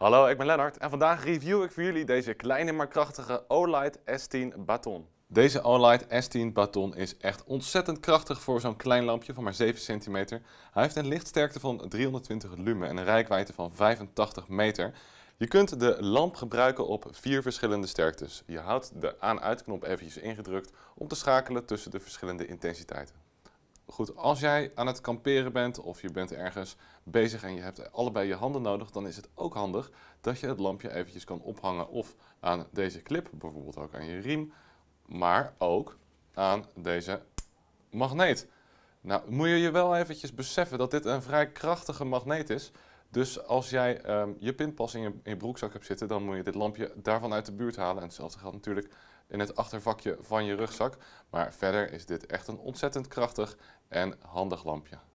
Hallo, ik ben Lennart en vandaag review ik voor jullie deze kleine maar krachtige Olight S10 Baton. Deze Olight S10 Baton is echt ontzettend krachtig voor zo'n klein lampje van maar 7 centimeter. Hij heeft een lichtsterkte van 320 lumen en een rijkwijde van 85 meter. Je kunt de lamp gebruiken op vier verschillende sterktes. Je houdt de aan-uitknop eventjes ingedrukt om te schakelen tussen de verschillende intensiteiten. Goed, als jij aan het kamperen bent of je bent ergens bezig en je hebt allebei je handen nodig, dan is het ook handig dat je het lampje eventjes kan ophangen of aan deze clip, bijvoorbeeld ook aan je riem, maar ook aan deze magneet. Nou, moet je je wel eventjes beseffen dat dit een vrij krachtige magneet is. Dus als jij ehm, je pinpas in je, in je, broekzak hebt zitten, dan moet je dit lampje daarvan uit de buurt halen. En hetzelfde geldt natuurlijk in het achtervakje van je rugzak. Maar verder is dit echt een ontzettend krachtig en handig lampje.